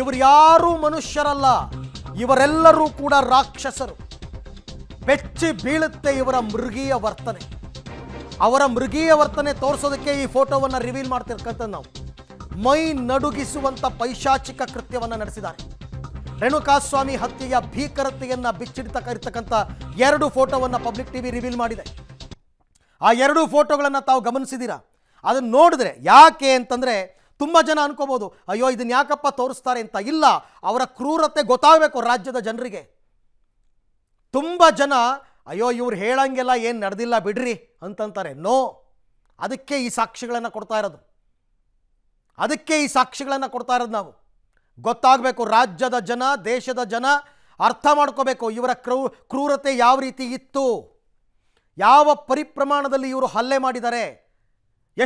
ಇವರು ಯಾರೂ ಮನುಷ್ಯರಲ್ಲ ಇವರೆಲ್ಲರೂ ಕೂಡ ರಾಕ್ಷಸರು ಬೆಚ್ಚಿ ಬೀಳುತ್ತೆ ಇವರ ಮೃಗೀಯ ವರ್ತನೆ ಅವರ ಮೃಗೀಯ ವರ್ತನೆ ತೋರಿಸೋದಕ್ಕೆ ಈ ಫೋಟೋವನ್ನು ರಿವೀಲ್ ಮಾಡ್ತಿರ್ಕಂತ ನಾವು ಮೈ ನಡುಗಿಸುವಂಥ ಪೈಶಾಚಿಕ ಕೃತ್ಯವನ್ನು ನಡೆಸಿದ್ದಾರೆ ರೇಣುಕಾಸ್ವಾಮಿ ಹತ್ಯೆಯ ಭೀಕರತೆಯನ್ನು ಬಿಚ್ಚಿಡ್ತಕ್ಕ ಇರ್ತಕ್ಕಂಥ ಎರಡು ಫೋಟೋವನ್ನು ಪಬ್ಲಿಕ್ ಟಿವಿ ರಿವೀಲ್ ಮಾಡಿದೆ ಆ ಎರಡು ಫೋಟೋಗಳನ್ನು ತಾವು ಗಮನಿಸಿದ್ದೀರಾ ಅದನ್ನು ನೋಡಿದ್ರೆ ಯಾಕೆ ಅಂತಂದರೆ ತುಂಬ ಜನ ಅನ್ಕೋಬೋದು ಅಯ್ಯೋ ಇದನ್ನ ಯಾಕಪ್ಪ ತೋರಿಸ್ತಾರೆ ಅಂತ ಇಲ್ಲ ಅವರ ಕ್ರೂರತೆ ಗೊತ್ತಾಗಬೇಕು ರಾಜ್ಯದ ಜನರಿಗೆ ತುಂಬ ಜನ ಅಯ್ಯೋ ಇವ್ರು ಹೇಳಂಗೆಲ್ಲ ಏನು ನಡೆದಿಲ್ಲ ಬಿಡ್ರಿ ಅಂತಂತಾರೆ ನೋ ಅದಕ್ಕೆ ಈ ಸಾಕ್ಷಿಗಳನ್ನು ಕೊಡ್ತಾ ಇರೋದು ಅದಕ್ಕೆ ಈ ಸಾಕ್ಷಿಗಳನ್ನು ಕೊಡ್ತಾ ಇರೋದು ನಾವು ಗೊತ್ತಾಗಬೇಕು ರಾಜ್ಯದ ಜನ ದೇಶದ ಜನ ಅರ್ಥ ಮಾಡ್ಕೋಬೇಕು ಇವರ ಕ್ರೂ ಕ್ರೂರತೆ ಯಾವ ರೀತಿ ಇತ್ತು ಯಾವ ಪರಿಪ್ರಮಾಣದಲ್ಲಿ ಇವರು ಹಲ್ಲೆ ಮಾಡಿದ್ದಾರೆ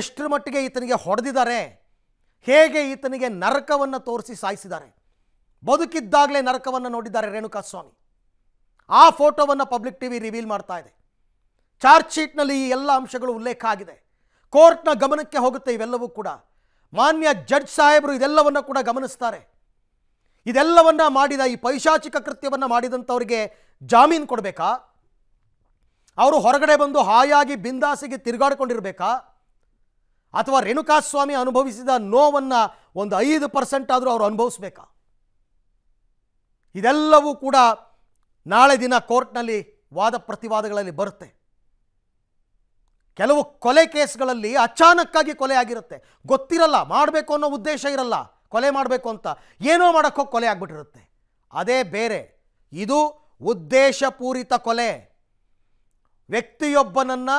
ಎಷ್ಟರ ಮಟ್ಟಿಗೆ ಈತನಿಗೆ ಹೊಡೆದಿದ್ದಾರೆ ಹೇಗೆ ಈತನಿಗೆ ನರಕವನ್ನು ತೋರಿಸಿ ಸಾಯಿಸಿದ್ದಾರೆ ಬದುಕಿದ್ದಾಗಲೇ ನರಕವನ್ನು ನೋಡಿದ್ದಾರೆ ರೇಣುಕಾಸ್ವಾಮಿ ಆ ಫೋಟೋವನ್ನು ಪಬ್ಲಿಕ್ ಟಿವಿ ರಿವೀಲ್ ಮಾಡ್ತಾ ಇದೆ ಚಾರ್ಜ್ ಶೀಟ್ನಲ್ಲಿ ಈ ಎಲ್ಲ ಅಂಶಗಳು ಉಲ್ಲೇಖ ಆಗಿದೆ ಕೋರ್ಟ್ನ ಗಮನಕ್ಕೆ ಹೋಗುತ್ತೆ ಇವೆಲ್ಲವೂ ಕೂಡ ಮಾನ್ಯ ಜಡ್ಜ್ ಸಾಹೇಬರು ಇದೆಲ್ಲವನ್ನು ಕೂಡ ಗಮನಿಸ್ತಾರೆ ಇದೆಲ್ಲವನ್ನ ಮಾಡಿದ ಈ ಪೈಶಾಚಿಕ ಕೃತ್ಯವನ್ನು ಮಾಡಿದಂಥವರಿಗೆ ಜಾಮೀನು ಕೊಡಬೇಕಾ ಅವರು ಹೊರಗಡೆ ಬಂದು ಹಾಯಾಗಿ ಬಿಂದಾಸಿಗೆ ತಿರುಗಾಡಿಕೊಂಡಿರಬೇಕಾ ಅಥವಾ ರೇಣುಕಾಸ್ವಾಮಿ ಅನುಭವಿಸಿದ ನೋವನ್ನು ಒಂದು ಐದು ಪರ್ಸೆಂಟ್ ಆದರೂ ಅವರು ಅನುಭವಿಸ್ಬೇಕಾ ಇದೆಲ್ಲವೂ ಕೂಡ ನಾಳೆ ದಿನ ಕೋರ್ಟ್ನಲ್ಲಿ ವಾದ ಪ್ರತಿವಾದಗಳಲ್ಲಿ ಬರುತ್ತೆ ಕೆಲವು ಕೊಲೆ ಕೇಸ್ಗಳಲ್ಲಿ ಅಚಾನಕ್ಕಾಗಿ ಕೊಲೆ ಆಗಿರುತ್ತೆ ಗೊತ್ತಿರಲ್ಲ ಮಾಡಬೇಕು ಅನ್ನೋ ಉದ್ದೇಶ ಇರಲ್ಲ ಕೊಲೆ ಮಾಡಬೇಕು ಅಂತ ಏನೋ ಮಾಡೋಕ್ಕೋಗಿ ಕೊಲೆ ಆಗ್ಬಿಟ್ಟಿರುತ್ತೆ ಅದೇ ಬೇರೆ ಇದು ಉದ್ದೇಶಪೂರಿತ ಕೊಲೆ ವ್ಯಕ್ತಿಯೊಬ್ಬನನ್ನು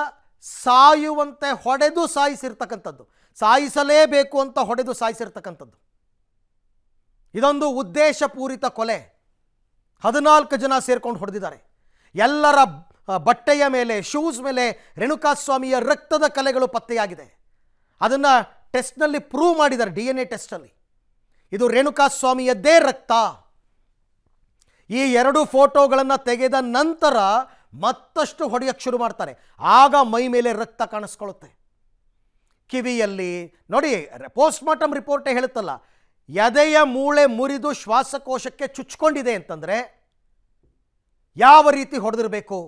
ಸಾಯುವಂತೆ ಹೊಡೆದು ಸಾಯಿಸಿರ್ತಕ್ಕಂಥದ್ದು ಸಾಯಿಸಲೇಬೇಕು ಅಂತ ಹೊಡೆದು ಸಾಯಿಸಿರ್ತಕ್ಕಂಥದ್ದು ಇದೊಂದು ಉದ್ದೇಶಪೂರಿತ ಕೊಲೆ ಹದಿನಾಲ್ಕು ಜನ ಸೇರ್ಕೊಂಡು ಹೊಡೆದಿದ್ದಾರೆ ಎಲ್ಲರ ಬಟ್ಟೆಯ ಮೇಲೆ ಶೂಸ್ ಮೇಲೆ ರೇಣುಕಾಸ್ವಾಮಿಯ ರಕ್ತದ ಕಲೆಗಳು ಪತ್ತೆಯಾಗಿದೆ ಅದನ್ನು ಟೆಸ್ಟ್ನಲ್ಲಿ ಪ್ರೂವ್ ಮಾಡಿದ್ದಾರೆ ಡಿ ಎನ್ ಎ ಟೆಸ್ಟಲ್ಲಿ ಇದು ರೇಣುಕಾಸ್ವಾಮಿಯದ್ದೇ ರಕ್ತ ಈ ಎರಡು ಫೋಟೋಗಳನ್ನು ತೆಗೆದ ನಂತರ ಮತ್ತಷ್ಟು ಹೊಡೆಯಕ್ಕೆ ಶುರು ಮಾಡ್ತಾರೆ ಆಗ ಮೈ ಮೇಲೆ ರಕ್ತ ಕಾಣಿಸ್ಕೊಳ್ಳುತ್ತೆ ಕಿವಿಯಲ್ಲಿ ನೋಡಿ ಪೋಸ್ಟ್ ಮಾರ್ಟಮ್ ರಿಪೋರ್ಟೇ ಹೇಳುತ್ತಲ್ಲ ಎದೆಯ ಮೂಳೆ ಮುರಿದು ಶ್ವಾಸಕೋಶಕ್ಕೆ ಚುಚ್ಕೊಂಡಿದೆ ಅಂತಂದರೆ ಯಾವ ರೀತಿ ಹೊಡೆದಿರಬೇಕು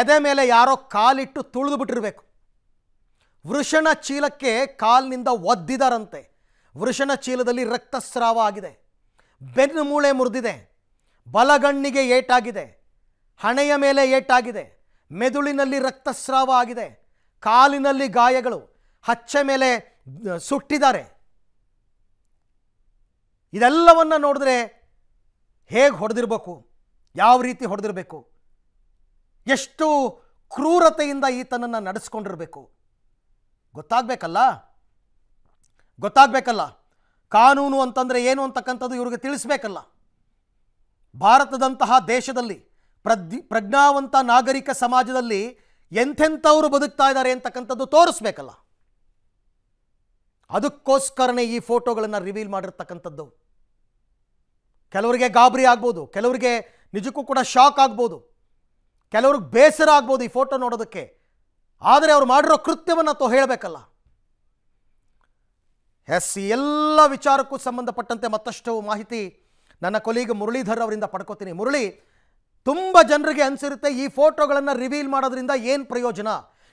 ಎದೆ ಮೇಲೆ ಯಾರೋ ಕಾಲಿಟ್ಟು ತುಳಿದು ಬಿಟ್ಟಿರಬೇಕು ವೃಷಣ ಚೀಲಕ್ಕೆ ಕಾಲಿನಿಂದ ಒದ್ದಿದಾರಂತೆ ವೃಷಣ ಚೀಲದಲ್ಲಿ ರಕ್ತಸ್ರಾವ ಆಗಿದೆ ಬೆನ್ನು ಮೂಳೆ ಮುರಿದಿದೆ ಬಲಗಣ್ಣಿಗೆ ಏಟಾಗಿದೆ ಹಣೆಯ ಮೇಲೆ ಏಟಾಗಿದೆ ಮೆದುಳಿನಲ್ಲಿ ರಕ್ತಸ್ರಾವ ಆಗಿದೆ ಕಾಲಿನಲ್ಲಿ ಗಾಯಗಳು ಹಚ್ಚೆ ಮೇಲೆ ಸುಟ್ಟಿದ್ದಾರೆ ಇದೆಲ್ಲವನ್ನು ನೋಡಿದ್ರೆ ಹೇಗೆ ಹೊಡೆದಿರಬೇಕು ಯಾವ ರೀತಿ ಹೊಡೆದಿರಬೇಕು ಎಷ್ಟು ಕ್ರೂರತೆಯಿಂದ ಈತನನ್ನು ನಡೆಸ್ಕೊಂಡಿರಬೇಕು ಗೊತ್ತಾಗಬೇಕಲ್ಲ ಗೊತ್ತಾಗಬೇಕಲ್ಲ ಕಾನೂನು ಅಂತಂದರೆ ಏನು ಅಂತಕ್ಕಂಥದ್ದು ಇವ್ರಿಗೆ ತಿಳಿಸ್ಬೇಕಲ್ಲ ಭಾರತದಂತಹ ದೇಶದಲ್ಲಿ ಪ್ರಜ್ಞ ಪ್ರಜ್ಞಾವಂತ ನಾಗರಿಕ ಸಮಾಜದಲ್ಲಿ ಎಂಥೆಂಥವ್ರು ಬದುಕ್ತಾ ಇದ್ದಾರೆ ಅಂತಕ್ಕಂಥದ್ದು ತೋರಿಸ್ಬೇಕಲ್ಲ ಅದಕ್ಕೋಸ್ಕರನೇ ಈ ಫೋಟೋಗಳನ್ನು ರಿವೀಲ್ ಮಾಡಿರ್ತಕ್ಕಂಥದ್ದು ಕೆಲವರಿಗೆ ಗಾಬರಿ ಆಗ್ಬೋದು ಕೆಲವರಿಗೆ ನಿಜಕ್ಕೂ ಕೂಡ ಶಾಕ್ ಆಗ್ಬೋದು ಕೆಲವ್ರಿಗೆ ಬೇಸರ ಆಗ್ಬೋದು ಈ ಫೋಟೋ ನೋಡೋದಕ್ಕೆ ಆದರೆ ಅವ್ರು ಮಾಡಿರೋ ಕೃತ್ಯವನ್ನು ತೋ ಹೇಳಬೇಕಲ್ಲ ಎಸ್ ಎಲ್ಲ ವಿಚಾರಕ್ಕೂ ಸಂಬಂಧಪಟ್ಟಂತೆ ಮತ್ತಷ್ಟು ಮಾಹಿತಿ ನನ್ನ ಕೊಲೀಗ್ ಮುರಳೀಧರ್ ಅವರಿಂದ ಪಡ್ಕೋತೀನಿ ಮುರಳಿ ತುಂಬ ಜನರಿಗೆ ಅನಿಸಿರುತ್ತೆ ಈ ಫೋಟೋಗಳನ್ನು ರಿವೀಲ್ ಮಾಡೋದ್ರಿಂದ ಏನು ಪ್ರಯೋಜನ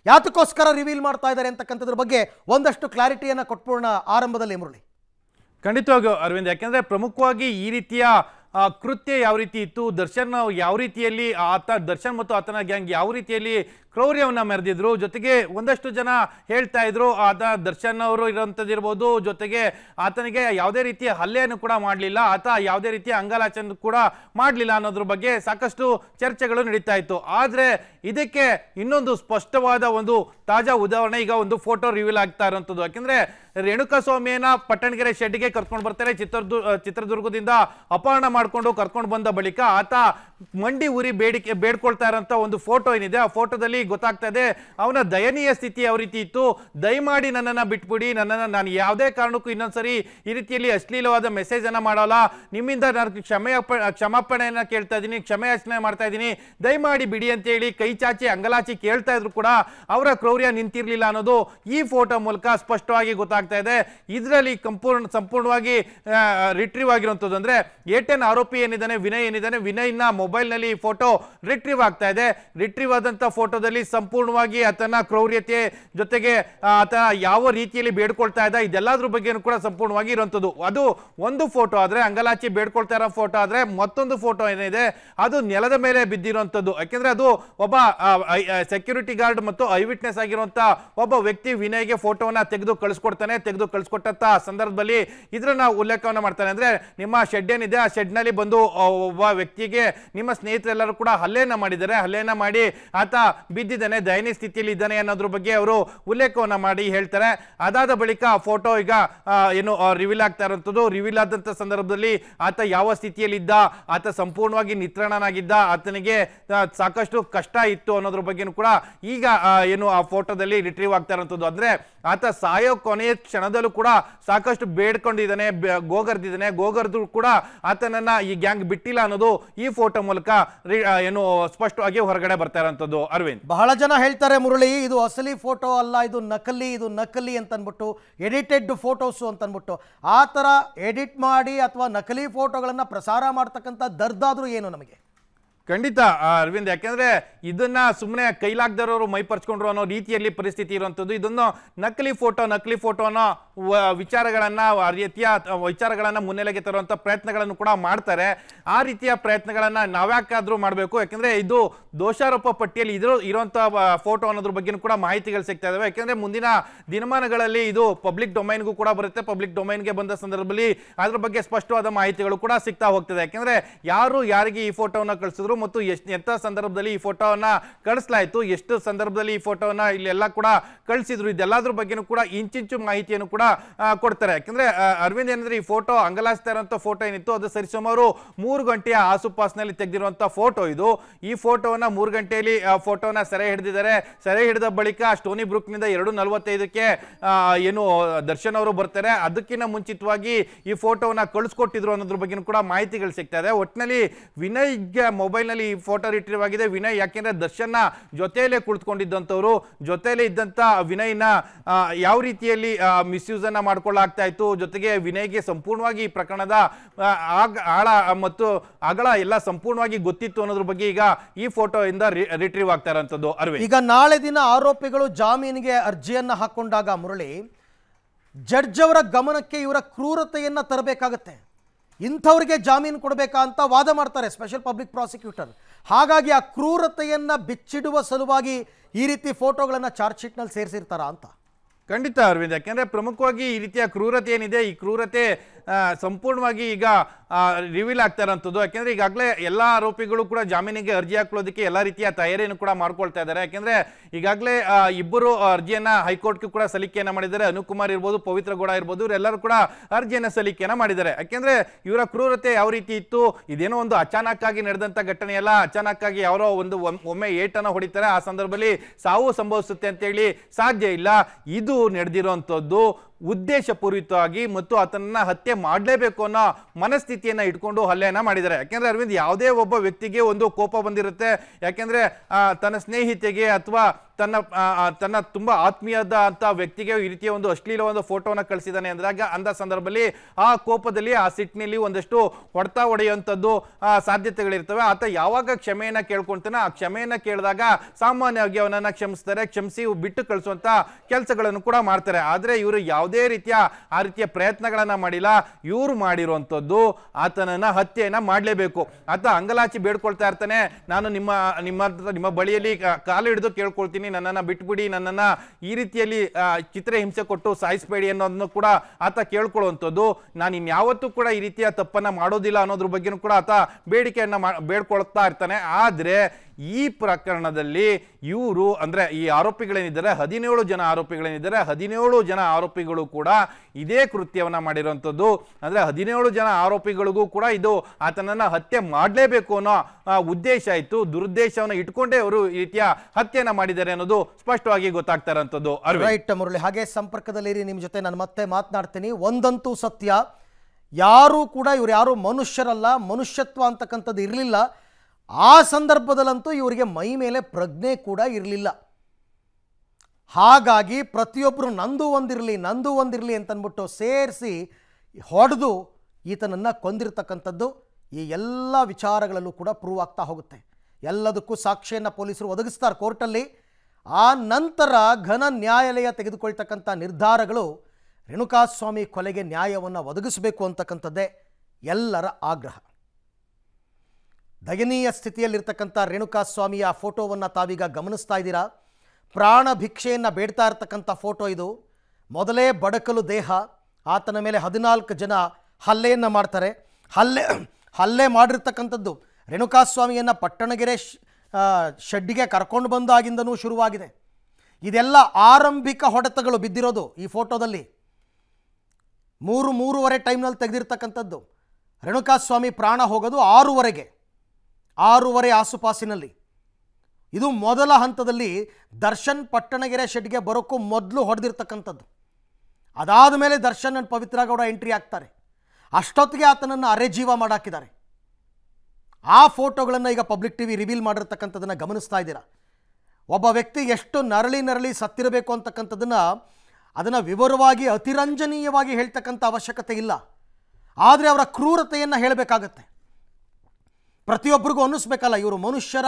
ಯಾತಕ್ಕೋಸ್ಕರ ರಿವೀಲ್ ಮಾಡ್ತಾ ಇದ್ದಾರೆ ಅಂತಕ್ಕಂಥದ್ರ ಬಗ್ಗೆ ಒಂದಷ್ಟು ಕ್ಲಾರಿಟಿಯನ್ನು ಕೊಟ್ಬೋಣ ಆರಂಭದಲ್ಲಿ ಮುರಳಿ ಖಂಡಿತವಾಗಿ ಅರವಿಂದ್ ಯಾಕೆಂದರೆ ಪ್ರಮುಖವಾಗಿ ಈ ರೀತಿಯ ಕೃತ್ಯ ಯಾವ ರೀತಿ ಇತ್ತು ದರ್ಶನ್ ಯಾವ ರೀತಿಯಲ್ಲಿ ಆತ ದರ್ಶನ್ ಮತ್ತು ಆತನ ಗ್ಯಾಂಗ್ ಯಾವ ರೀತಿಯಲ್ಲಿ ಕ್ರೌರ್ಯವನ್ನು ಮೆರೆದಿದ್ರು ಜೊತೆಗೆ ಒಂದಷ್ಟು ಜನ ಹೇಳ್ತಾ ಇದ್ರು ಆತ ದರ್ಶನ್ ಅವರು ಇರೋಂಥದ್ದಿರ್ಬೋದು ಜೊತೆಗೆ ಆತನಿಗೆ ಯಾವುದೇ ರೀತಿಯ ಹಲ್ಲೆಯನ್ನು ಕೂಡ ಮಾಡಲಿಲ್ಲ ಆತ ಯಾವುದೇ ರೀತಿಯ ಅಂಗಲಾಚನ ಕೂಡ ಮಾಡಲಿಲ್ಲ ಅನ್ನೋದ್ರ ಬಗ್ಗೆ ಸಾಕಷ್ಟು ಚರ್ಚೆಗಳು ನಡೀತಾ ಇತ್ತು ಆದರೆ ಇದಕ್ಕೆ ಇನ್ನೊಂದು ಸ್ಪಷ್ಟವಾದ ಒಂದು ತಾಜಾ ಉದಾಹರಣೆ ಈಗ ಒಂದು ಫೋಟೋ ರಿವೀಲ್ ಆಗ್ತಾ ಇರೋಂಥದ್ದು ಯಾಕೆಂದರೆ ರೇಣುಕಾ ಸ್ವಾಮಿಯನ್ನ ಪಟ್ಟಣಗೆರೆ ಶೆಡ್ಗೆ ಕರ್ಕೊಂಡು ಬರ್ತಾರೆ ಚಿತ್ರದುರ್ಗ ಚಿತ್ರದುರ್ಗದಿಂದ ಅಪಹರಣ ಮಾಡಿಕೊಂಡು ಕರ್ಕೊಂಡು ಬಂದ ಬಳಿಕ ಆತ ಮಂಡಿ ಉರಿ ಬೇಡಿಕೆ ಬೇಡ್ಕೊಳ್ತಾ ಇರೋಂಥ ಒಂದು ಫೋಟೋ ಏನಿದೆ ಆ ಫೋಟೋದಲ್ಲಿ ಗೊತ್ತಾಗ್ತಾ ಇದೆ ಅವನ ದಯನೀಯ ಸ್ಥಿತಿ ಯಾವ ರೀತಿ ಇತ್ತು ದಯಮಾಡಿ ನನ್ನನ್ನು ಬಿಟ್ಬಿಡಿ ನನ್ನನ್ನು ನಾನು ಯಾವುದೇ ಕಾರಣಕ್ಕೂ ಇನ್ನೊಂದ್ಸರಿ ಈ ರೀತಿಯಲ್ಲಿ ಅಶ್ಲೀಲವಾದ ಮೆಸೇಜನ್ನು ಮಾಡೋಲ್ಲ ನಿಮ್ಮಿಂದ ನಾನು ಕ್ಷಮೆ ಕ್ಷಮಾಪಣೆಯನ್ನು ಕೇಳ್ತಾ ಇದ್ದೀನಿ ಕ್ಷಮೆಯಾಚನೆ ಮಾಡ್ತಾ ಇದ್ದೀನಿ ದಯಮಾಡಿ ಬಿಡಿ ಅಂತೇಳಿ ಕೈ ಚಾಚಿ ಅಂಗಲಾಚಿ ಕೇಳ್ತಾ ಇದ್ರು ಕೂಡ ಅವರ ಕ್ರೌರ್ಯ ನಿಂತಿರಲಿಲ್ಲ ಅನ್ನೋದು ಈ ಫೋಟೋ ಮೂಲಕ ಸ್ಪಷ್ಟವಾಗಿ ಗೊತ್ತಾಗ್ತಾ ಇದೆ ಇದರಲ್ಲಿ ಸಂಪೂರ್ಣ ಸಂಪೂರ್ಣವಾಗಿ ರಿಟ್ರೀವ್ ಆಗಿರುವಂಥದ್ದು ಅಂದರೆ ಟೆನ್ ಆರೋಪಿ ಏನಿದ್ದಾನೆ ವಿನಯ್ ಏನಿದ್ದಾನೆ ವಿನಯ್ನ ಮೊಬೈಲ್ನಲ್ಲಿ ಈ ಫೋಟೋ ರಿಟ್ರೀವ್ ಆಗ್ತಾ ಇದೆ ರಿಟ್ರೀವ್ ಆದಂಥ ಫೋಟೋದಲ್ಲಿ ಸಂಪೂರ್ಣವಾಗಿ ಆತನ ಕ್ರೌರ್ಯತೆ ಜೊತೆಗೆ ಆತನ ಯಾವ ರೀತಿಯಲ್ಲಿ ಬೇಡ್ಕೊಳ್ತಾ ಇದ್ದ ಇದೆಲ್ಲದ್ರ ಬಗ್ಗೆನೂ ಕೂಡ ಸಂಪೂರ್ಣವಾಗಿ ಇರುವಂಥದ್ದು ಅದು ಒಂದು ಫೋಟೋ ಆದರೆ ಅಂಗಲಾಚಿ ಬೇಡ್ಕೊಳ್ತಾ ಇರೋ ಫೋಟೋ ಆದರೆ ಮತ್ತೊಂದು ಫೋಟೋ ಏನಿದೆ ಅದು ನೆಲದ ಮೇಲೆ ಬಿದ್ದಿರುವಂಥದ್ದು ಯಾಕೆಂದರೆ ಅದು ಒಬ್ಬ ಸೆಕ್ಯೂರಿಟಿ ಗಾರ್ಡ್ ಮತ್ತು ಐ ವಿಟ್ನೆಸ್ ಆಗಿರುವಂಥ ಒಬ್ಬ ವ್ಯಕ್ತಿ ವಿನಯ್ಗೆ ಫೋಟೋವನ್ನ ತೆಗೆದು ಕಳಿಸ್ಕೊಡ್ತಾನೆ ತೆಗೆದು ಕಳಿಸ್ಕೊಟ್ಟಂಥ ಸಂದರ್ಭದಲ್ಲಿ ಇದರ ನಾವು ಉಲ್ಲೇಖವನ್ನು ಮಾಡ್ತಾನೆ ಅಂದರೆ ನಿಮ್ಮ ಶೆಡ್ ಏನಿದೆ ಆ ಶೆಡ್ನಲ್ಲಿ ಬಂದು ಒಬ್ಬ ವ್ಯಕ್ತಿಗೆ ನಿಮ್ಮ ಸ್ನೇಹಿತರೆಲ್ಲರೂ ಕೂಡ ಹಲ್ಲೆನ ಮಾಡಿದ್ದಾರೆ ಹಲ್ಲೆಯನ್ನ ಮಾಡಿ ಆತ ಬಿದ್ದಿದ್ದಾನೆ ದಯನೀಯ ಸ್ಥಿತಿಯಲ್ಲಿ ಇದ್ದಾನೆ ಅನ್ನೋದ್ರ ಬಗ್ಗೆ ಅವರು ಉಲ್ಲೇಖವನ್ನು ಮಾಡಿ ಹೇಳ್ತಾರೆ ಅದಾದ ಬಳಿಕ ಫೋಟೋ ಈಗ ಏನು ರಿವೀಲ್ ಆಗ್ತಾ ಇರೋಂಥದ್ದು ರಿವೀಲ್ ಆದಂಥ ಸಂದರ್ಭದಲ್ಲಿ ಆತ ಯಾವ ಸ್ಥಿತಿಯಲ್ಲಿದ್ದ ಆತ ಸಂಪೂರ್ಣವಾಗಿ ನಿತ್ರಣನಾಗಿದ್ದ ಆತನಿಗೆ ಸಾಕಷ್ಟು ಕಷ್ಟ ಇತ್ತು ಅನ್ನೋದ್ರ ಬಗ್ಗೆನೂ ಕೂಡ ಈಗ ಏನು ಆ ಫೋಟೋದಲ್ಲಿ ರಿಟ್ರೀವ್ ಆಗ್ತಾ ಇರೋಂಥದ್ದು ಅಂದರೆ ಆತ ಸಾಯೋ ಕೊನೆಯ ಕ್ಷಣದಲ್ಲೂ ಕೂಡ ಸಾಕಷ್ಟು ಬೇಡ್ಕೊಂಡಿದ್ದಾನೆ ಗೋಗರ್ದಿದ್ದಾನೆ ಗೋಗರ್ದು ಕೂಡ ಆತನನ್ನ ಈ ಗ್ಯಾಂಗ್ ಬಿಟ್ಟಿಲ್ಲ ಅನ್ನೋದು ಈ ಫೋಟೋ ಮೂಲಕ ಏನು ಸ್ಪಷ್ಟವಾಗಿ ಹೊರಗಡೆ ಬರ್ತಾ ಇರೋಂಥದ್ದು ಅರವಿಂದ್ ಬಹಳ ಜನ ಹೇಳ್ತಾರೆ ಮುರಳಿ ಇದು ಅಸಲಿ ಫೋಟೋ ಅಲ್ಲ ಇದು ನಕಲಿ ಇದು ನಕಲಿ ಅಂತ ಅನ್ಬಿಟ್ಟು ಎಡಿಟೆಡ್ ಫೋಟೋಸು ಅಂತನ್ಬಿಟ್ಟು ಆ ಥರ ಎಡಿಟ್ ಮಾಡಿ ಅಥವಾ ನಕಲಿ ಫೋಟೋಗಳನ್ನು ಪ್ರಸಾರ ಮಾಡ್ತಕ್ಕಂಥ ದರ್ದಾದರೂ ಏನು ನಮಗೆ ಖಂಡಿತ ಅರವಿಂದ್ ಯಾಕೆಂದ್ರೆ ಇದನ್ನ ಸುಮ್ಮನೆ ಮೈ ಮೈಪರ್ಚ್ಕೊಂಡ್ರು ಅನ್ನೋ ರೀತಿಯಲ್ಲಿ ಪರಿಸ್ಥಿತಿ ಇರುವಂಥದ್ದು ಇದನ್ನು ನಕಲಿ ಫೋಟೋ ನಕಲಿ ಫೋಟೋ ಅನ್ನೋ ಆ ರೀತಿಯ ವಿಚಾರಗಳನ್ನ ಮುನ್ನೆಲೆಗೆ ತರುವಂಥ ಪ್ರಯತ್ನಗಳನ್ನು ಕೂಡ ಮಾಡ್ತಾರೆ ಆ ರೀತಿಯ ಪ್ರಯತ್ನಗಳನ್ನ ನಾವ್ಯಾಕಾದ್ರೂ ಮಾಡಬೇಕು ಯಾಕೆಂದ್ರೆ ಇದು ದೋಷಾರೋಪ ಪಟ್ಟಿಯಲ್ಲಿ ಇದ್ರ ಇರುವಂಥ ಫೋಟೋ ಅನ್ನೋದ್ರ ಬಗ್ಗೆನೂ ಕೂಡ ಮಾಹಿತಿಗಳು ಸಿಗ್ತಾ ಇದಾವೆ ಯಾಕೆಂದ್ರೆ ಮುಂದಿನ ದಿನಮಾನಗಳಲ್ಲಿ ಇದು ಪಬ್ಲಿಕ್ ಡೊಮೈನ್ಗೂ ಕೂಡ ಬರುತ್ತೆ ಪಬ್ಲಿಕ್ ಡೊಮೈನ್ಗೆ ಬಂದ ಸಂದರ್ಭದಲ್ಲಿ ಅದ್ರ ಬಗ್ಗೆ ಸ್ಪಷ್ಟವಾದ ಮಾಹಿತಿಗಳು ಕೂಡ ಸಿಗ್ತಾ ಹೋಗ್ತದೆ ಯಾಕೆಂದ್ರೆ ಯಾರು ಯಾರಿಗೆ ಈ ಫೋಟೋವನ್ನು ಕಳಿಸಿದ್ರು ಮತ್ತು ಎಷ್ಟು ಎಂಥ ಸಂದರ್ಭದಲ್ಲಿ ಈ ಫೋಟೋವನ್ನು ಕಳಿಸಲಾಯಿತು ಎಷ್ಟು ಸಂದರ್ಭದಲ್ಲಿ ಈ ಫೋಟೋವನ್ನು ಇಲ್ಲೆಲ್ಲ ಕೂಡ ಕಳಿಸಿದ್ರು ಇದೆಲ್ಲದ್ರ ಬಗ್ಗೆನೂ ಕೂಡ ಇಂಚಿಂಚು ಮಾಹಿತಿಯನ್ನು ಕೂಡ ಕೊಡ್ತಾರೆ ಯಾಕಂದ್ರೆ ಅರವಿಂದ್ ಏನಂದ್ರೆ ಈ ಫೋಟೋ ಅಂಗಲಾಸ್ತಾ ಫೋಟೋ ಏನಿತ್ತು ಅದು ಸರಿಸುಮಾರು ಮೂರು ಗಂಟೆಯ ಆಸುಪಾಸಿನಲ್ಲಿ ತೆಗೆದಿರುವಂಥ ಫೋಟೋ ಇದು ಈ ಫೋಟೋವನ್ನು ಮೂರು ಗಂಟೆಯಲ್ಲಿ ಫೋಟೋನ ಸೆರೆ ಹಿಡಿದಿದ್ದಾರೆ ಸೆರೆ ಹಿಡಿದ ಬಳಿಕ ಸ್ಟೋನಿ ಬ್ರೂಕ್ನಿಂದ ಎರಡು ನಲವತ್ತೈದಕ್ಕೆ ಏನು ದರ್ಶನ್ ಅವರು ಬರ್ತಾರೆ ಅದಕ್ಕಿಂತ ಮುಂಚಿತವಾಗಿ ಈ ಫೋಟೋವನ್ನು ಕಳಿಸ್ಕೊಟ್ಟಿದ್ರು ಅನ್ನೋದ್ರ ಬಗ್ಗೆ ಕೂಡ ಮಾಹಿತಿಗಳು ಸಿಗ್ತಾ ಇದೆ ಒಟ್ಟಿನಲ್ಲಿ ವಿನಯ್ಗೆ ಮೊಬೈಲ್ ಮೊಬೈಲ್ನಲ್ಲಿ ಈ ಫೋಟೋ ರಿಟ್ರೀವ್ ಆಗಿದೆ ವಿನಯ್ ಯಾಕೆಂದರೆ ದರ್ಶನ್ನ ಜೊತೆಯಲ್ಲೇ ಕುಳಿತುಕೊಂಡಿದ್ದಂಥವ್ರು ಜೊತೆಯಲ್ಲೇ ಇದ್ದಂಥ ವಿನಯ್ನ ಯಾವ ರೀತಿಯಲ್ಲಿ ಮಿಸ್ಯೂಸನ್ನು ಮಾಡ್ಕೊಳ್ಳಾಗ್ತಾ ಇತ್ತು ಜೊತೆಗೆ ವಿನಯ್ಗೆ ಸಂಪೂರ್ಣವಾಗಿ ಈ ಪ್ರಕರಣದ ಆಗ ಆಳ ಮತ್ತು ಅಗಳ ಎಲ್ಲ ಸಂಪೂರ್ಣವಾಗಿ ಗೊತ್ತಿತ್ತು ಅನ್ನೋದ್ರ ಬಗ್ಗೆ ಈಗ ಈ ಫೋಟೋಯಿಂದ ರಿಟ್ರೀವ್ ಆಗ್ತಾ ಇರೋಂಥದ್ದು ಅರವಿಂದ್ ಈಗ ನಾಳೆ ದಿನ ಆರೋಪಿಗಳು ಜಾಮೀನಿಗೆ ಅರ್ಜಿಯನ್ನು ಹಾಕೊಂಡಾಗ ಮುರಳಿ ಜಡ್ಜ್ ಅವರ ಗಮನಕ್ಕೆ ಇವರ ಕ್ರೂರತೆಯನ್ನು ತರಬೇಕಾಗತ್ತೆ ಇಂಥವ್ರಿಗೆ ಜಾಮೀನು ಕೊಡಬೇಕಾ ಅಂತ ವಾದ ಮಾಡ್ತಾರೆ ಸ್ಪೆಷಲ್ ಪಬ್ಲಿಕ್ ಪ್ರಾಸಿಕ್ಯೂಟರ್ ಹಾಗಾಗಿ ಆ ಕ್ರೂರತೆಯನ್ನು ಬಿಚ್ಚಿಡುವ ಸಲುವಾಗಿ ಈ ರೀತಿ ಫೋಟೋಗಳನ್ನು ಚಾರ್ಜ್ ಶೀಟ್ನಲ್ಲಿ ಸೇರಿಸಿರ್ತಾರಾ ಅಂತ ಖಂಡಿತ ಅರವಿಂದ್ ಯಾಕೆಂದರೆ ಪ್ರಮುಖವಾಗಿ ಈ ರೀತಿಯ ಕ್ರೂರತೆ ಏನಿದೆ ಈ ಕ್ರೂರತೆ ಸಂಪೂರ್ಣವಾಗಿ ಈಗ ರಿವೀಲ್ ಆಗ್ತಾ ಇರೋಂಥದ್ದು ಯಾಕೆಂದರೆ ಈಗಾಗಲೇ ಎಲ್ಲ ಆರೋಪಿಗಳು ಕೂಡ ಜಾಮೀನಿಗೆ ಅರ್ಜಿ ಹಾಕೊಳ್ಳೋದಕ್ಕೆ ಎಲ್ಲ ರೀತಿಯ ತಯಾರಿಯನ್ನು ಕೂಡ ಮಾಡ್ಕೊಳ್ತಾ ಇದ್ದಾರೆ ಯಾಕೆಂದರೆ ಈಗಾಗಲೇ ಇಬ್ಬರು ಅರ್ಜಿಯನ್ನು ಹೈಕೋರ್ಟ್ಗೂ ಕೂಡ ಸಲ್ಲಿಕೆಯನ್ನು ಮಾಡಿದ್ದಾರೆ ಅನುಕುಮಾರ್ ಇರ್ಬೋದು ಪವಿತ್ರ ಗೌಡ ಇರ್ಬೋದು ಇವರೆಲ್ಲರೂ ಕೂಡ ಅರ್ಜಿಯನ್ನು ಸಲ್ಲಿಕೆಯನ್ನು ಮಾಡಿದ್ದಾರೆ ಯಾಕೆಂದರೆ ಇವರ ಕ್ರೂರತೆ ಯಾವ ರೀತಿ ಇತ್ತು ಇದೇನೋ ಒಂದು ಅಚಾನಕ್ಕಾಗಿ ನಡೆದಂಥ ಘಟನೆ ಎಲ್ಲ ಅಚಾನಕ್ಕಾಗಿ ಯಾರೋ ಒಂದು ಒಮ್ಮೆ ಏಟನ್ನು ಹೊಡಿತಾರೆ ಆ ಸಂದರ್ಭದಲ್ಲಿ ಸಾವು ಸಂಭವಿಸುತ್ತೆ ಅಂತೇಳಿ ಸಾಧ್ಯ ಇಲ್ಲ ಇದು ನಡೆದಿರುವಂಥದ್ದು ಉದ್ದೇಶಪೂರಿತವಾಗಿ ಮತ್ತು ಆತನನ್ನ ಹತ್ಯೆ ಮಾಡಲೇಬೇಕು ಅನ್ನೋ ಮನಸ್ಥಿತಿಯನ್ನು ಇಟ್ಕೊಂಡು ಹಲ್ಲೆಯನ್ನು ಮಾಡಿದ್ದಾರೆ ಯಾಕೆಂದರೆ ಅರವಿಂದ್ ಯಾವುದೇ ಒಬ್ಬ ವ್ಯಕ್ತಿಗೆ ಒಂದು ಕೋಪ ಬಂದಿರುತ್ತೆ ಯಾಕೆಂದರೆ ತನ್ನ ಸ್ನೇಹಿತೆಗೆ ಅಥವಾ ತನ್ನ ತನ್ನ ತುಂಬ ಆತ್ಮೀಯದ ಅಂತ ವ್ಯಕ್ತಿಗೆ ಈ ರೀತಿಯ ಒಂದು ಅಶ್ಲೀಲವಾದ ಫೋಟೋನ ಕಳಿಸಿದ್ದಾನೆ ಅಂದಾಗ ಅಂದ ಸಂದರ್ಭದಲ್ಲಿ ಆ ಕೋಪದಲ್ಲಿ ಆ ಸಿಟ್ಟಿನಲ್ಲಿ ಒಂದಷ್ಟು ಹೊಡೆತ ಹೊಡೆಯುವಂಥದ್ದು ಸಾಧ್ಯತೆಗಳಿರ್ತವೆ ಆತ ಯಾವಾಗ ಕ್ಷಮೆಯನ್ನು ಕೇಳ್ಕೊಳ್ತಾನೆ ಆ ಕ್ಷಮೆಯನ್ನು ಕೇಳಿದಾಗ ಸಾಮಾನ್ಯವಾಗಿ ಅವನನ್ನು ಕ್ಷಮಿಸ್ತಾರೆ ಕ್ಷಮಿಸಿ ಬಿಟ್ಟು ಕಳಿಸುವಂಥ ಕೆಲಸಗಳನ್ನು ಕೂಡ ಮಾಡ್ತಾರೆ ಆದರೆ ಇವರು ಯಾವುದೇ ರೀತಿಯ ಆ ರೀತಿಯ ಪ್ರಯತ್ನಗಳನ್ನು ಮಾಡಿಲ್ಲ ಇವರು ಮಾಡಿರುವಂಥದ್ದು ಆತನನ್ನು ಹತ್ಯೆಯನ್ನು ಮಾಡಲೇಬೇಕು ಆತ ಅಂಗಲಾಚಿ ಬೇಡ್ಕೊಳ್ತಾ ಇರ್ತಾನೆ ನಾನು ನಿಮ್ಮ ನಿಮ್ಮ ನಿಮ್ಮ ಬಳಿಯಲ್ಲಿ ಕಾಲು ಹಿಡಿದು ಕೇಳ್ಕೊಳ್ತೀನಿ ನನ್ನನ್ನ ನನ್ನನ್ನು ಬಿಟ್ಬಿಡಿ ನನ್ನನ್ನು ಈ ರೀತಿಯಲ್ಲಿ ಚಿತ್ರ ಹಿಂಸೆ ಕೊಟ್ಟು ಸಾಯಿಸ್ಬೇಡಿ ಅನ್ನೋದನ್ನು ಕೂಡ ಆತ ಕೇಳ್ಕೊಳ್ಳುವಂಥದ್ದು ನಾನು ಇನ್ಯಾವತ್ತೂ ಕೂಡ ಈ ರೀತಿಯ ತಪ್ಪನ್ನು ಮಾಡೋದಿಲ್ಲ ಅನ್ನೋದ್ರ ಬಗ್ಗೆನೂ ಕೂಡ ಆತ ಬೇಡಿಕೆಯನ್ನು ಬೇಡ್ಕೊಳ್ತಾ ಇರ್ತಾನೆ ಆದರೆ ಈ ಪ್ರಕರಣದಲ್ಲಿ ಇವರು ಅಂದರೆ ಈ ಆರೋಪಿಗಳೇನಿದ್ದಾರೆ ಹದಿನೇಳು ಜನ ಆರೋಪಿಗಳೇನಿದ್ದಾರೆ ಹದಿನೇಳು ಜನ ಆರೋಪಿಗಳು ಕೂಡ ಇದೇ ಕೃತ್ಯವನ್ನು ಮಾಡಿರುವಂಥದ್ದು ಅಂದರೆ ಹದಿನೇಳು ಜನ ಆರೋಪಿಗಳಿಗೂ ಕೂಡ ಇದು ಆತನನ್ನು ಹತ್ಯೆ ಮಾಡಲೇಬೇಕು ಅನ್ನೋ ಉದ್ದೇಶ ಇತ್ತು ದುರುದ್ದೇಶವನ್ನು ಇಟ್ಕೊಂಡೇ ಅವರು ಈ ರೀತಿಯ ಹತ್ಯೆನ ಮಾಡಿದ್ದಾರೆ ಅನ್ನೋದು ಸ್ಪಷ್ಟವಾಗಿ ಗೊತ್ತಾಗ್ತಾ ಇರೋಂಥದ್ದು ರೈಟ್ ಮುರಳಿ ಹಾಗೆ ಸಂಪರ್ಕದಲ್ಲಿರಿ ನಿಮ್ಮ ಜೊತೆ ನಾನು ಮತ್ತೆ ಮಾತನಾಡ್ತೀನಿ ಒಂದಂತೂ ಸತ್ಯ ಯಾರೂ ಕೂಡ ಇವ್ರು ಯಾರು ಮನುಷ್ಯರಲ್ಲ ಮನುಷ್ಯತ್ವ ಅಂತಕ್ಕಂಥದ್ದು ಇರಲಿಲ್ಲ ಆ ಸಂದರ್ಭದಲ್ಲಂತೂ ಇವರಿಗೆ ಮೈ ಮೇಲೆ ಪ್ರಜ್ಞೆ ಕೂಡ ಇರಲಿಲ್ಲ ಹಾಗಾಗಿ ಪ್ರತಿಯೊಬ್ಬರು ನಂದು ಒಂದಿರಲಿ ನಂದು ಒಂದಿರಲಿ ಅಂತನ್ಬಿಟ್ಟು ಸೇರಿಸಿ ಹೊಡೆದು ಈತನನ್ನು ಕೊಂದಿರತಕ್ಕಂಥದ್ದು ಈ ಎಲ್ಲ ವಿಚಾರಗಳಲ್ಲೂ ಕೂಡ ಪ್ರೂವ್ ಆಗ್ತಾ ಹೋಗುತ್ತೆ ಎಲ್ಲದಕ್ಕೂ ಸಾಕ್ಷಿಯನ್ನು ಪೊಲೀಸರು ಒದಗಿಸ್ತಾರೆ ಕೋರ್ಟಲ್ಲಿ ಆ ನಂತರ ಘನ ನ್ಯಾಯಾಲಯ ತೆಗೆದುಕೊಳ್ತಕ್ಕಂಥ ನಿರ್ಧಾರಗಳು ರೇಣುಕಾಸ್ವಾಮಿ ಕೊಲೆಗೆ ನ್ಯಾಯವನ್ನು ಒದಗಿಸಬೇಕು ಅಂತಕ್ಕಂಥದ್ದೇ ಎಲ್ಲರ ಆಗ್ರಹ ದಯನೀಯ ಸ್ಥಿತಿಯಲ್ಲಿರ್ತಕ್ಕಂಥ ಸ್ವಾಮಿಯ ಫೋಟೋವನ್ನು ತಾವೀಗ ಗಮನಿಸ್ತಾ ಇದ್ದೀರಾ ಪ್ರಾಣ ಭಿಕ್ಷೆಯನ್ನು ಬೇಡ್ತಾ ಇರತಕ್ಕಂಥ ಫೋಟೋ ಇದು ಮೊದಲೇ ಬಡಕಲು ದೇಹ ಆತನ ಮೇಲೆ ಹದಿನಾಲ್ಕು ಜನ ಹಲ್ಲೆಯನ್ನು ಮಾಡ್ತಾರೆ ಹಲ್ಲೆ ಹಲ್ಲೆ ಮಾಡಿರ್ತಕ್ಕಂಥದ್ದು ಸ್ವಾಮಿಯನ್ನು ಪಟ್ಟಣಗೆರೆ ಶೆಡ್ಡಿಗೆ ಕರ್ಕೊಂಡು ಬಂದಾಗಿಂದನೂ ಶುರುವಾಗಿದೆ ಇದೆಲ್ಲ ಆರಂಭಿಕ ಹೊಡೆತಗಳು ಬಿದ್ದಿರೋದು ಈ ಫೋಟೋದಲ್ಲಿ ಮೂರು ಮೂರುವರೆ ಟೈಮ್ನಲ್ಲಿ ತೆಗೆದಿರ್ತಕ್ಕಂಥದ್ದು ರೇಣುಕಾಸ್ವಾಮಿ ಪ್ರಾಣ ಹೋಗೋದು ಆರೂವರೆಗೆ ಆರೂವರೆ ಆಸುಪಾಸಿನಲ್ಲಿ ಇದು ಮೊದಲ ಹಂತದಲ್ಲಿ ದರ್ಶನ್ ಪಟ್ಟಣಗೆರೆ ಶೆಡ್ಗೆ ಬರೋಕ್ಕೂ ಮೊದಲು ಹೊಡೆದಿರ್ತಕ್ಕಂಥದ್ದು ಅದಾದ ಮೇಲೆ ದರ್ಶನ್ ಅಂಡ್ ಪವಿತ್ರ ಗೌಡ ಎಂಟ್ರಿ ಆಗ್ತಾರೆ ಅಷ್ಟೊತ್ತಿಗೆ ಆತನನ್ನು ಅರೆ ಜೀವ ಮಾಡಾಕಿದ್ದಾರೆ ಆ ಫೋಟೋಗಳನ್ನು ಈಗ ಪಬ್ಲಿಕ್ ಟಿ ವಿ ರಿವೀಲ್ ಮಾಡಿರ್ತಕ್ಕಂಥದ್ದನ್ನು ಗಮನಿಸ್ತಾ ಇದ್ದೀರಾ ಒಬ್ಬ ವ್ಯಕ್ತಿ ಎಷ್ಟು ನರಳಿ ನರಳಿ ಸತ್ತಿರಬೇಕು ಅಂತಕ್ಕಂಥದ್ದನ್ನು ಅದನ್ನು ವಿವರವಾಗಿ ಅತಿರಂಜನೀಯವಾಗಿ ಹೇಳ್ತಕ್ಕಂಥ ಅವಶ್ಯಕತೆ ಇಲ್ಲ ಆದರೆ ಅವರ ಕ್ರೂರತೆಯನ್ನು ಹೇಳಬೇಕಾಗತ್ತೆ ಪ್ರತಿಯೊಬ್ಬರಿಗೂ ಅನ್ನಿಸ್ಬೇಕಲ್ಲ ಇವರು ಮನುಷ್ಯರ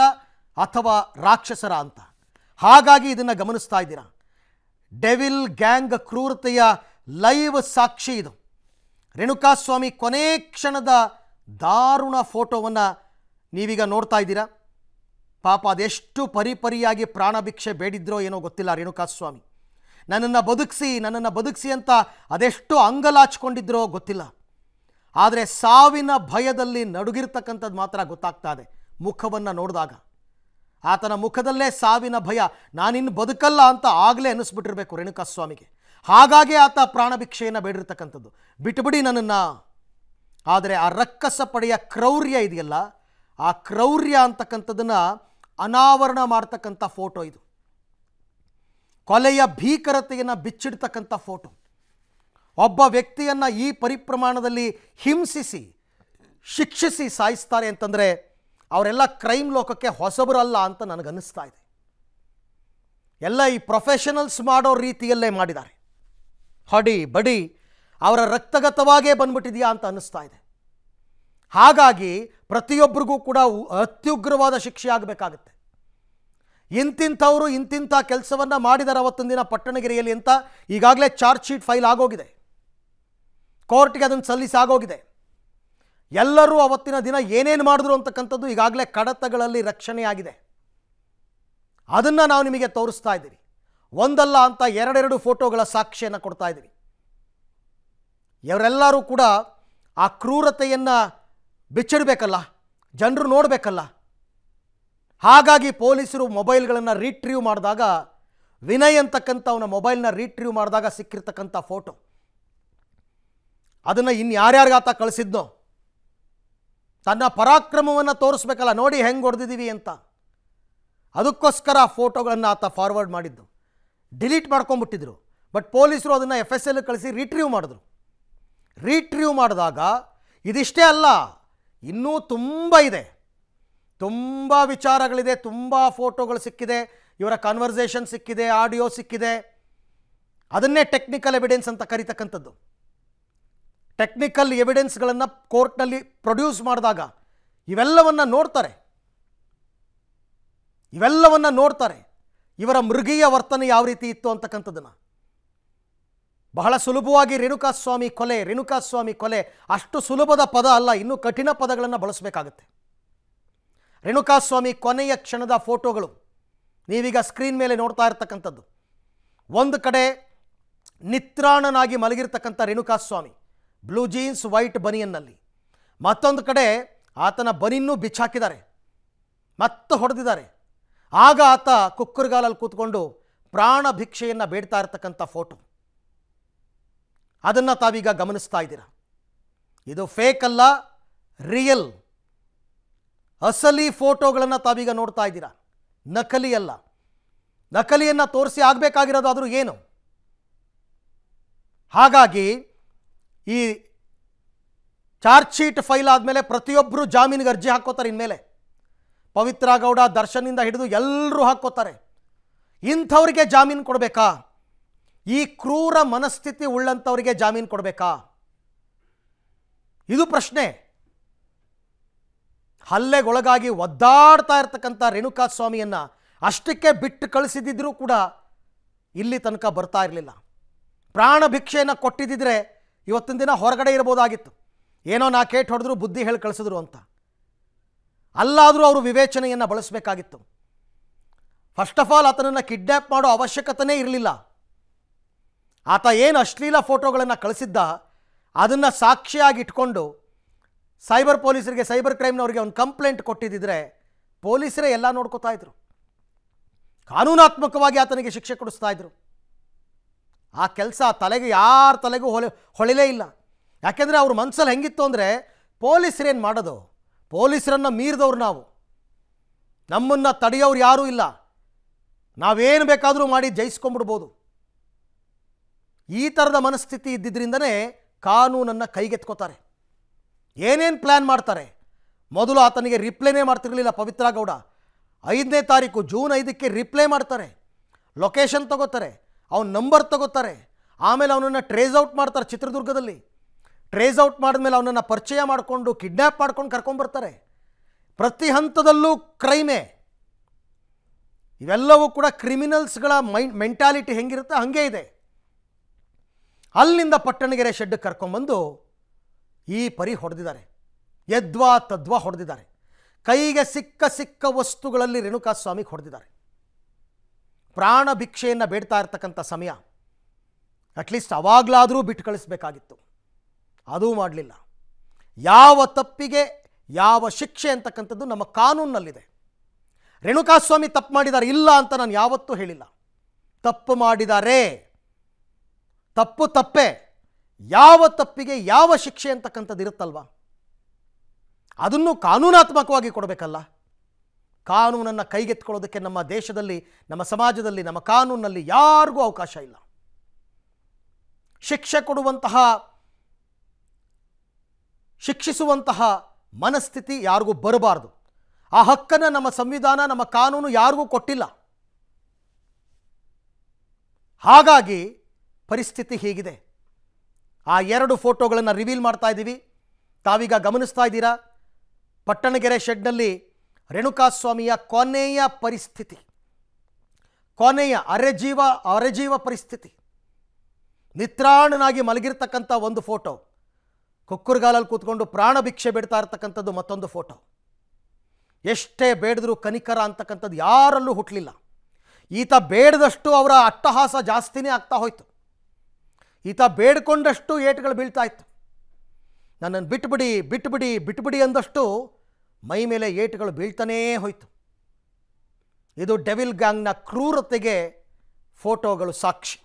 ಅಥವಾ ರಾಕ್ಷಸರ ಅಂತ ಹಾಗಾಗಿ ಇದನ್ನು ಗಮನಿಸ್ತಾ ಇದ್ದೀರಾ ಡೆವಿಲ್ ಗ್ಯಾಂಗ್ ಕ್ರೂರತೆಯ ಲೈವ್ ಸಾಕ್ಷಿ ಇದು ರೇಣುಕಾಸ್ವಾಮಿ ಕೊನೆ ಕ್ಷಣದ ದಾರುಣ ಫೋಟೋವನ್ನು ನೀವೀಗ ನೋಡ್ತಾ ಇದ್ದೀರಾ ಪಾಪ ಅದೆಷ್ಟು ಪರಿಪರಿಯಾಗಿ ಪ್ರಾಣಭಿಕ್ಷೆ ಬೇಡಿದ್ರೋ ಏನೋ ಗೊತ್ತಿಲ್ಲ ರೇಣುಕಾಸ್ವಾಮಿ ನನ್ನನ್ನು ಬದುಕಿಸಿ ನನ್ನನ್ನು ಬದುಕಿಸಿ ಅಂತ ಅದೆಷ್ಟು ಅಂಗಲಾಚಿಕೊಂಡಿದ್ರೋ ಗೊತ್ತಿಲ್ಲ ಆದರೆ ಸಾವಿನ ಭಯದಲ್ಲಿ ನಡುಗಿರ್ತಕ್ಕಂಥದ್ದು ಮಾತ್ರ ಗೊತ್ತಾಗ್ತಾ ಇದೆ ಮುಖವನ್ನು ನೋಡಿದಾಗ ಆತನ ಮುಖದಲ್ಲೇ ಸಾವಿನ ಭಯ ನಾನಿನ್ನು ಬದುಕಲ್ಲ ಅಂತ ಆಗಲೇ ಅನ್ನಿಸ್ಬಿಟ್ಟಿರಬೇಕು ರೇಣುಕಾಸ್ವಾಮಿಗೆ ಹಾಗಾಗಿ ಆತ ಭಿಕ್ಷೆಯನ್ನು ಬೇಡಿರ್ತಕ್ಕಂಥದ್ದು ಬಿಟ್ಬಿಡಿ ನನ್ನನ್ನು ಆದರೆ ಆ ರಕ್ಕಸ ಪಡೆಯ ಕ್ರೌರ್ಯ ಇದೆಯಲ್ಲ ಆ ಕ್ರೌರ್ಯ ಅಂತಕ್ಕಂಥದ್ದನ್ನು ಅನಾವರಣ ಮಾಡ್ತಕ್ಕಂಥ ಫೋಟೋ ಇದು ಕೊಲೆಯ ಭೀಕರತೆಯನ್ನು ಬಿಚ್ಚಿಡ್ತಕ್ಕಂಥ ಫೋಟೋ ಒಬ್ಬ ವ್ಯಕ್ತಿಯನ್ನು ಈ ಪರಿಪ್ರಮಾಣದಲ್ಲಿ ಹಿಂಸಿಸಿ ಶಿಕ್ಷಿಸಿ ಸಾಯಿಸ್ತಾರೆ ಅಂತಂದರೆ ಅವರೆಲ್ಲ ಕ್ರೈಮ್ ಲೋಕಕ್ಕೆ ಹೊಸಬರಲ್ಲ ಅಂತ ನನಗನ್ನಿಸ್ತಾ ಇದೆ ಎಲ್ಲ ಈ ಪ್ರೊಫೆಷನಲ್ಸ್ ಮಾಡೋ ರೀತಿಯಲ್ಲೇ ಮಾಡಿದ್ದಾರೆ ಹೊಡಿ ಬಡಿ ಅವರ ರಕ್ತಗತವಾಗೇ ಬಂದ್ಬಿಟ್ಟಿದೆಯಾ ಅಂತ ಅನ್ನಿಸ್ತಾ ಇದೆ ಹಾಗಾಗಿ ಪ್ರತಿಯೊಬ್ಬರಿಗೂ ಕೂಡ ಅತ್ಯುಗ್ರವಾದ ಶಿಕ್ಷೆ ಆಗಬೇಕಾಗತ್ತೆ ಇಂತಿಂಥವರು ಇಂತಿಂಥ ಕೆಲಸವನ್ನು ಮಾಡಿದ್ದಾರೆ ಅವತ್ತೊಂದಿನ ಪಟ್ಟಣಗಿರಿಯಲ್ಲಿ ಅಂತ ಈಗಾಗಲೇ ಚಾರ್ಜ್ ಶೀಟ್ ಫೈಲ್ ಆಗೋಗಿದೆ ಕೋರ್ಟ್ಗೆ ಅದನ್ನು ಸಲ್ಲಿಸಾಗೋಗಿದೆ ಎಲ್ಲರೂ ಅವತ್ತಿನ ದಿನ ಏನೇನು ಮಾಡಿದ್ರು ಅಂತಕ್ಕಂಥದ್ದು ಈಗಾಗಲೇ ಕಡತಗಳಲ್ಲಿ ರಕ್ಷಣೆಯಾಗಿದೆ ಅದನ್ನು ನಾವು ನಿಮಗೆ ತೋರಿಸ್ತಾ ಇದ್ದೀವಿ ಒಂದಲ್ಲ ಅಂತ ಎರಡೆರಡು ಫೋಟೋಗಳ ಸಾಕ್ಷಿಯನ್ನು ಕೊಡ್ತಾ ಇದ್ದೀವಿ ಇವರೆಲ್ಲರೂ ಕೂಡ ಆ ಕ್ರೂರತೆಯನ್ನು ಬಿಚ್ಚಿಡಬೇಕಲ್ಲ ಜನರು ನೋಡಬೇಕಲ್ಲ ಹಾಗಾಗಿ ಪೊಲೀಸರು ಮೊಬೈಲ್ಗಳನ್ನು ರೀಟ್ರೀವ್ ಮಾಡಿದಾಗ ವಿನಯ್ ಅಂತಕ್ಕಂಥ ಅವನ ಮೊಬೈಲ್ನ ರೀಟ್ರೀವ್ ಮಾಡಿದಾಗ ಸಿಕ್ಕಿರ್ತಕ್ಕಂಥ ಫೋಟೋ ಅದನ್ನು ಇನ್ನು ಆತ ಕಳಿಸಿದ್ನೋ ತನ್ನ ಪರಾಕ್ರಮವನ್ನು ತೋರಿಸ್ಬೇಕಲ್ಲ ನೋಡಿ ಹೆಂಗೆ ಹೊಡೆದಿದ್ದೀವಿ ಅಂತ ಅದಕ್ಕೋಸ್ಕರ ಫೋಟೋಗಳನ್ನು ಆತ ಫಾರ್ವರ್ಡ್ ಮಾಡಿದ್ದು ಡಿಲೀಟ್ ಮಾಡ್ಕೊಂಬಿಟ್ಟಿದ್ರು ಬಟ್ ಪೊಲೀಸರು ಅದನ್ನು ಎಫ್ ಎಸ್ ಎಲ್ ಕಳಿಸಿ ರಿಟ್ರೀವ್ ಮಾಡಿದ್ರು ರಿಟ್ರೀವ್ ಮಾಡಿದಾಗ ಇದಿಷ್ಟೇ ಅಲ್ಲ ಇನ್ನೂ ತುಂಬ ಇದೆ ತುಂಬ ವಿಚಾರಗಳಿದೆ ತುಂಬ ಫೋಟೋಗಳು ಸಿಕ್ಕಿದೆ ಇವರ ಕಾನ್ವರ್ಸೇಷನ್ ಸಿಕ್ಕಿದೆ ಆಡಿಯೋ ಸಿಕ್ಕಿದೆ ಅದನ್ನೇ ಟೆಕ್ನಿಕಲ್ ಎವಿಡೆನ್ಸ್ ಅಂತ ಕರೀತಕ್ಕಂಥದ್ದು ಟೆಕ್ನಿಕಲ್ ಎವಿಡೆನ್ಸ್ಗಳನ್ನು ಕೋರ್ಟ್ನಲ್ಲಿ ಪ್ರೊಡ್ಯೂಸ್ ಮಾಡಿದಾಗ ಇವೆಲ್ಲವನ್ನು ನೋಡ್ತಾರೆ ಇವೆಲ್ಲವನ್ನು ನೋಡ್ತಾರೆ ಇವರ ಮೃಗೀಯ ವರ್ತನೆ ಯಾವ ರೀತಿ ಇತ್ತು ಅಂತಕ್ಕಂಥದ್ದನ್ನು ಬಹಳ ಸುಲಭವಾಗಿ ರೇಣುಕಾಸ್ವಾಮಿ ಕೊಲೆ ರೇಣುಕಾಸ್ವಾಮಿ ಕೊಲೆ ಅಷ್ಟು ಸುಲಭದ ಪದ ಅಲ್ಲ ಇನ್ನೂ ಕಠಿಣ ಪದಗಳನ್ನು ಬಳಸಬೇಕಾಗತ್ತೆ ರೇಣುಕಾಸ್ವಾಮಿ ಕೊನೆಯ ಕ್ಷಣದ ಫೋಟೋಗಳು ನೀವೀಗ ಸ್ಕ್ರೀನ್ ಮೇಲೆ ನೋಡ್ತಾ ಇರ್ತಕ್ಕಂಥದ್ದು ಒಂದು ಕಡೆ ನಿತ್ರಾಣನಾಗಿ ಮಲಗಿರ್ತಕ್ಕಂಥ ರೇಣುಕಾಸ್ವಾಮಿ ಬ್ಲೂ ಜೀನ್ಸ್ ವೈಟ್ ಬನಿಯನ್ನಲ್ಲಿ ಮತ್ತೊಂದು ಕಡೆ ಆತನ ಬನಿನ್ನೂ ಬಿಚ್ಚಾಕಿದ್ದಾರೆ ಮತ್ತೆ ಹೊಡೆದಿದ್ದಾರೆ ಆಗ ಆತ ಕುಕ್ಕರ್ಗಾಲಲ್ಲಿ ಕೂತ್ಕೊಂಡು ಪ್ರಾಣ ಭಿಕ್ಷೆಯನ್ನು ಬೇಡ್ತಾ ಇರತಕ್ಕಂಥ ಫೋಟೋ ಅದನ್ನು ತಾವೀಗ ಗಮನಿಸ್ತಾ ಇದ್ದೀರ ಇದು ಫೇಕ್ ಅಲ್ಲ ರಿಯಲ್ ಅಸಲಿ ಫೋಟೋಗಳನ್ನು ತಾವೀಗ ನೋಡ್ತಾ ಇದ್ದೀರಾ ನಕಲಿ ಅಲ್ಲ ನಕಲಿಯನ್ನು ತೋರಿಸಿ ಆಗಬೇಕಾಗಿರೋದಾದರೂ ಆದರೂ ಏನು ಹಾಗಾಗಿ ಈ ಚಾರ್ಜ್ ಶೀಟ್ ಫೈಲ್ ಆದಮೇಲೆ ಪ್ರತಿಯೊಬ್ಬರು ಜಾಮೀನಿಗೆ ಅರ್ಜಿ ಹಾಕೋತಾರೆ ಇನ್ಮೇಲೆ ಪವಿತ್ರ ಗೌಡ ದರ್ಶನಿಂದ ಹಿಡಿದು ಎಲ್ಲರೂ ಹಾಕೋತಾರೆ ಇಂಥವ್ರಿಗೆ ಜಾಮೀನು ಕೊಡಬೇಕಾ ಈ ಕ್ರೂರ ಮನಸ್ಥಿತಿ ಉಳ್ಳಂಥವ್ರಿಗೆ ಜಾಮೀನು ಕೊಡಬೇಕಾ ಇದು ಪ್ರಶ್ನೆ ಹಲ್ಲೆಗೊಳಗಾಗಿ ಒದ್ದಾಡ್ತಾ ಇರ್ತಕ್ಕಂಥ ರೇಣುಕಾ ಸ್ವಾಮಿಯನ್ನು ಅಷ್ಟಕ್ಕೆ ಬಿಟ್ಟು ಕಳಿಸಿದಿದ್ರೂ ಕೂಡ ಇಲ್ಲಿ ತನಕ ಬರ್ತಾ ಇರಲಿಲ್ಲ ಪ್ರಾಣ ಭಿಕ್ಷೆಯನ್ನು ಕೊಟ್ಟಿದ್ದಿದ್ರೆ ಇವತ್ತಿನ ದಿನ ಹೊರಗಡೆ ಇರ್ಬೋದಾಗಿತ್ತು ಏನೋ ನಾ ಕೇಟ್ ಹೊಡೆದ್ರು ಬುದ್ಧಿ ಹೇಳಿ ಕಳಿಸಿದ್ರು ಅಂತ ಅಲ್ಲಾದರೂ ಅವರು ವಿವೇಚನೆಯನ್ನು ಬಳಸಬೇಕಾಗಿತ್ತು ಫಸ್ಟ್ ಆಫ್ ಆಲ್ ಆತನನ್ನು ಕಿಡ್ನ್ಯಾಪ್ ಮಾಡೋ ಅವಶ್ಯಕತೆಯೇ ಇರಲಿಲ್ಲ ಆತ ಏನು ಅಶ್ಲೀಲ ಫೋಟೋಗಳನ್ನು ಕಳಿಸಿದ್ದ ಅದನ್ನು ಸಾಕ್ಷಿಯಾಗಿ ಇಟ್ಕೊಂಡು ಸೈಬರ್ ಪೊಲೀಸರಿಗೆ ಸೈಬರ್ ಕ್ರೈಮ್ನವ್ರಿಗೆ ಒಂದು ಕಂಪ್ಲೇಂಟ್ ಕೊಟ್ಟಿದ್ದಿದ್ರೆ ಪೊಲೀಸರೇ ಎಲ್ಲ ನೋಡ್ಕೋತಾ ಇದ್ರು ಕಾನೂನಾತ್ಮಕವಾಗಿ ಆತನಿಗೆ ಶಿಕ್ಷೆ ಕೊಡಿಸ್ತಾ ಇದ್ರು ಆ ಕೆಲಸ ತಲೆಗೆ ಯಾರ ತಲೆಗೂ ಹೊಲೆ ಹೊಳಿಲೇ ಇಲ್ಲ ಯಾಕೆಂದರೆ ಅವ್ರ ಮನಸ್ಸಲ್ಲಿ ಹೆಂಗಿತ್ತು ಅಂದರೆ ಪೊಲೀಸರೇನು ಮಾಡೋದು ಪೊಲೀಸರನ್ನು ಮೀರಿದವ್ರು ನಾವು ನಮ್ಮನ್ನು ತಡೆಯೋರು ಯಾರೂ ಇಲ್ಲ ನಾವೇನು ಬೇಕಾದರೂ ಮಾಡಿ ಜಯಿಸ್ಕೊಂಡ್ಬಿಡ್ಬೋದು ಈ ಥರದ ಮನಸ್ಥಿತಿ ಇದ್ದಿದ್ದರಿಂದನೇ ಕಾನೂನನ್ನು ಕೈಗೆತ್ಕೋತಾರೆ ಏನೇನು ಪ್ಲ್ಯಾನ್ ಮಾಡ್ತಾರೆ ಮೊದಲು ಆತನಿಗೆ ರಿಪ್ಲೈನೇ ಮಾಡ್ತಿರಲಿಲ್ಲ ಪವಿತ್ರ ಗೌಡ ಐದನೇ ತಾರೀಕು ಜೂನ್ ಐದಕ್ಕೆ ರಿಪ್ಲೈ ಮಾಡ್ತಾರೆ ಲೊಕೇಶನ್ ತಗೋತಾರೆ ಅವ್ನ ನಂಬರ್ ತಗೋತಾರೆ ಆಮೇಲೆ ಅವನನ್ನು ಟ್ರೇಸ್ ಔಟ್ ಮಾಡ್ತಾರೆ ಚಿತ್ರದುರ್ಗದಲ್ಲಿ ಟ್ರೇಸ್ ಔಟ್ ಮಾಡಿದ್ಮೇಲೆ ಅವನನ್ನು ಪರಿಚಯ ಮಾಡಿಕೊಂಡು ಕಿಡ್ನ್ಯಾಪ್ ಮಾಡ್ಕೊಂಡು ಕರ್ಕೊಂಡ್ಬರ್ತಾರೆ ಪ್ರತಿ ಹಂತದಲ್ಲೂ ಕ್ರೈಮೇ ಇವೆಲ್ಲವೂ ಕೂಡ ಕ್ರಿಮಿನಲ್ಸ್ಗಳ ಮೈಂಡ್ ಮೆಂಟಾಲಿಟಿ ಹೆಂಗಿರುತ್ತೆ ಹಾಗೆ ಇದೆ ಅಲ್ಲಿಂದ ಪಟ್ಟಣಗೆರೆ ಶೆಡ್ ಕರ್ಕೊಂಬಂದು ಈ ಪರಿ ಹೊಡೆದಿದ್ದಾರೆ ಯದ್ವಾ ತದ್ವಾ ಹೊಡೆದಿದ್ದಾರೆ ಕೈಗೆ ಸಿಕ್ಕ ಸಿಕ್ಕ ವಸ್ತುಗಳಲ್ಲಿ ರೇಣುಕಾಸ್ವಾಮಿಗೆ ಹೊಡೆದಿದ್ದಾರೆ ಪ್ರಾಣ ಭಿಕ್ಷೆಯನ್ನು ಬೇಡ್ತಾ ಇರ್ತಕ್ಕಂಥ ಸಮಯ ಅಟ್ಲೀಸ್ಟ್ ಅವಾಗಲಾದರೂ ಬಿಟ್ಟು ಕಳಿಸ್ಬೇಕಾಗಿತ್ತು ಅದೂ ಮಾಡಲಿಲ್ಲ ಯಾವ ತಪ್ಪಿಗೆ ಯಾವ ಶಿಕ್ಷೆ ಅಂತಕ್ಕಂಥದ್ದು ನಮ್ಮ ಕಾನೂನಿನಲ್ಲಿದೆ ರೇಣುಕಾಸ್ವಾಮಿ ತಪ್ಪು ಮಾಡಿದ್ದಾರೆ ಇಲ್ಲ ಅಂತ ನಾನು ಯಾವತ್ತೂ ಹೇಳಿಲ್ಲ ತಪ್ಪು ಮಾಡಿದ್ದಾರೆ ತಪ್ಪು ತಪ್ಪೆ ಯಾವ ತಪ್ಪಿಗೆ ಯಾವ ಶಿಕ್ಷೆ ಅಂತಕ್ಕಂಥದ್ದು ಇರುತ್ತಲ್ವ ಅದನ್ನು ಕಾನೂನಾತ್ಮಕವಾಗಿ ಕೊಡಬೇಕಲ್ಲ ಕಾನೂನನ್ನು ಕೈಗೆತ್ಕೊಳ್ಳೋದಕ್ಕೆ ನಮ್ಮ ದೇಶದಲ್ಲಿ ನಮ್ಮ ಸಮಾಜದಲ್ಲಿ ನಮ್ಮ ಕಾನೂನಲ್ಲಿ ಯಾರಿಗೂ ಅವಕಾಶ ಇಲ್ಲ ಶಿಕ್ಷೆ ಕೊಡುವಂತಹ ಶಿಕ್ಷಿಸುವಂತಹ ಮನಸ್ಥಿತಿ ಯಾರಿಗೂ ಬರಬಾರ್ದು ಆ ಹಕ್ಕನ್ನು ನಮ್ಮ ಸಂವಿಧಾನ ನಮ್ಮ ಕಾನೂನು ಯಾರಿಗೂ ಕೊಟ್ಟಿಲ್ಲ ಹಾಗಾಗಿ ಪರಿಸ್ಥಿತಿ ಹೀಗಿದೆ ಆ ಎರಡು ಫೋಟೋಗಳನ್ನು ರಿವೀಲ್ ಮಾಡ್ತಾ ಇದ್ದೀವಿ ತಾವೀಗ ಗಮನಿಸ್ತಾ ಇದ್ದೀರಾ ಪಟ್ಟಣಗೆರೆ ಶೆಡ್ನಲ್ಲಿ ರೇಣುಕಾಸ್ವಾಮಿಯ ಕೊನೆಯ ಪರಿಸ್ಥಿತಿ ಕೊನೆಯ ಅರೆಜೀವ ಅರೆಜೀವ ಪರಿಸ್ಥಿತಿ ನಿತ್ರಾಣನಾಗಿ ಮಲಗಿರ್ತಕ್ಕಂಥ ಒಂದು ಫೋಟೋ ಕೊಕ್ಕುರ್ಗಾಲಲ್ಲಿ ಕೂತ್ಕೊಂಡು ಪ್ರಾಣ ಭಿಕ್ಷೆ ಬಿಡ್ತಾ ಇರ್ತಕ್ಕಂಥದ್ದು ಮತ್ತೊಂದು ಫೋಟೋ ಎಷ್ಟೇ ಬೇಡದ್ರೂ ಕನಿಕರ ಅಂತಕ್ಕಂಥದ್ದು ಯಾರಲ್ಲೂ ಹುಟ್ಟಲಿಲ್ಲ ಈತ ಬೇಡದಷ್ಟು ಅವರ ಅಟ್ಟಹಾಸ ಜಾಸ್ತಿನೇ ಆಗ್ತಾ ಹೋಯ್ತು ಈತ ಬೇಡ್ಕೊಂಡಷ್ಟು ಏಟುಗಳು ಬೀಳ್ತಾ ಇತ್ತು ನನ್ನನ್ನು ಬಿಟ್ಬಿಡಿ ಬಿಟ್ಬಿಡಿ ಬಿಟ್ಬಿಡಿ ಅಂದಷ್ಟು ಮೈ ಮೇಲೆ ಏಟುಗಳು ಬೀಳ್ತಾನೇ ಹೋಯಿತು ಇದು ಡೆವಿಲ್ ಗ್ಯಾಂಗ್ನ ಕ್ರೂರತೆಗೆ ಫೋಟೋಗಳು ಸಾಕ್ಷಿ